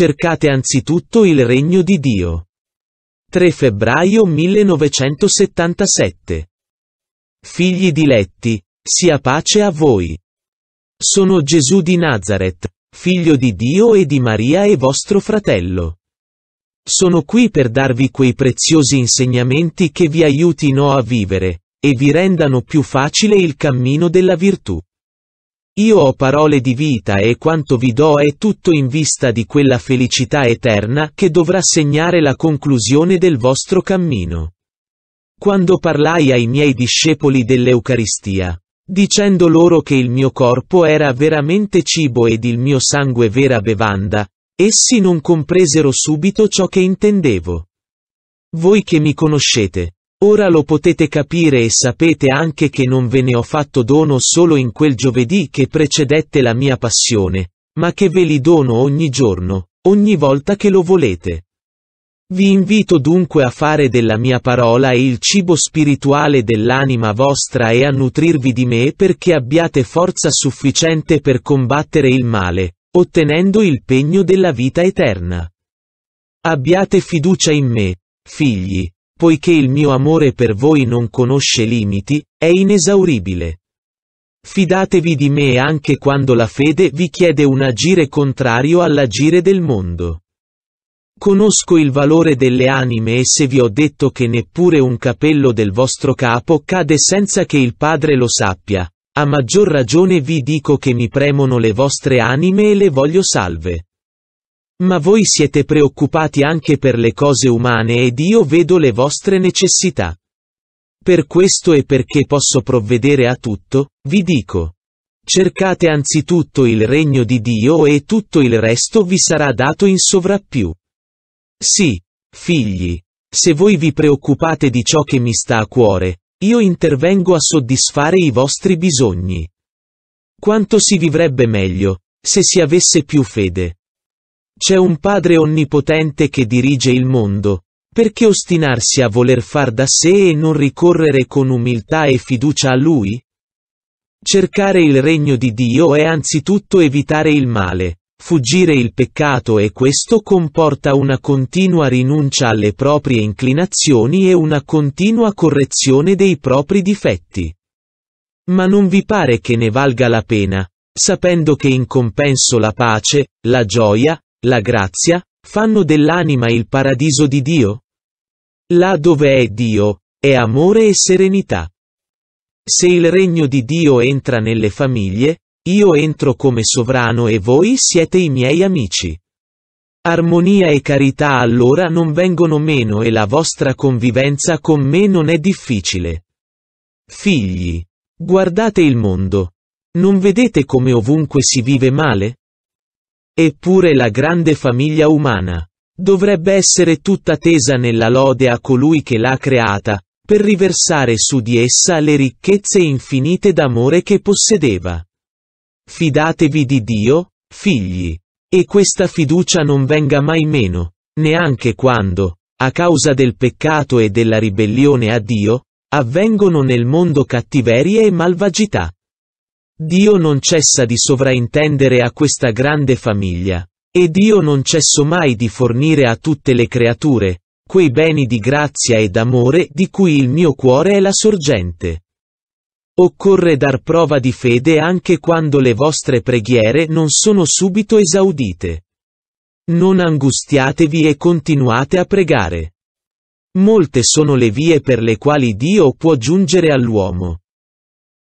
cercate anzitutto il regno di Dio. 3 febbraio 1977. Figli diletti, sia pace a voi. Sono Gesù di Nazareth, figlio di Dio e di Maria e vostro fratello. Sono qui per darvi quei preziosi insegnamenti che vi aiutino a vivere, e vi rendano più facile il cammino della virtù. Io ho parole di vita e quanto vi do è tutto in vista di quella felicità eterna che dovrà segnare la conclusione del vostro cammino. Quando parlai ai miei discepoli dell'Eucaristia, dicendo loro che il mio corpo era veramente cibo ed il mio sangue vera bevanda, essi non compresero subito ciò che intendevo. Voi che mi conoscete, Ora lo potete capire e sapete anche che non ve ne ho fatto dono solo in quel giovedì che precedette la mia passione, ma che ve li dono ogni giorno, ogni volta che lo volete. Vi invito dunque a fare della mia parola il cibo spirituale dell'anima vostra e a nutrirvi di me perché abbiate forza sufficiente per combattere il male, ottenendo il pegno della vita eterna. Abbiate fiducia in me, figli, poiché il mio amore per voi non conosce limiti, è inesauribile. Fidatevi di me anche quando la fede vi chiede un agire contrario all'agire del mondo. Conosco il valore delle anime e se vi ho detto che neppure un capello del vostro capo cade senza che il Padre lo sappia, a maggior ragione vi dico che mi premono le vostre anime e le voglio salve. Ma voi siete preoccupati anche per le cose umane ed io vedo le vostre necessità. Per questo e perché posso provvedere a tutto, vi dico. Cercate anzitutto il regno di Dio e tutto il resto vi sarà dato in sovrappiù. Sì, figli, se voi vi preoccupate di ciò che mi sta a cuore, io intervengo a soddisfare i vostri bisogni. Quanto si vivrebbe meglio, se si avesse più fede. C'è un Padre onnipotente che dirige il mondo. Perché ostinarsi a voler far da sé e non ricorrere con umiltà e fiducia a Lui? Cercare il regno di Dio è anzitutto evitare il male, fuggire il peccato e questo comporta una continua rinuncia alle proprie inclinazioni e una continua correzione dei propri difetti. Ma non vi pare che ne valga la pena, sapendo che in compenso la pace, la gioia, la grazia, fanno dell'anima il paradiso di Dio? Là dove è Dio, è amore e serenità. Se il regno di Dio entra nelle famiglie, io entro come sovrano e voi siete i miei amici. Armonia e carità allora non vengono meno e la vostra convivenza con me non è difficile. Figli, guardate il mondo. Non vedete come ovunque si vive male? Eppure la grande famiglia umana dovrebbe essere tutta tesa nella lode a colui che l'ha creata, per riversare su di essa le ricchezze infinite d'amore che possedeva. Fidatevi di Dio, figli, e questa fiducia non venga mai meno, neanche quando, a causa del peccato e della ribellione a Dio, avvengono nel mondo cattiverie e malvagità. Dio non cessa di sovraintendere a questa grande famiglia. E Dio non cesso mai di fornire a tutte le creature, quei beni di grazia ed amore di cui il mio cuore è la sorgente. Occorre dar prova di fede anche quando le vostre preghiere non sono subito esaudite. Non angustiatevi e continuate a pregare. Molte sono le vie per le quali Dio può giungere all'uomo.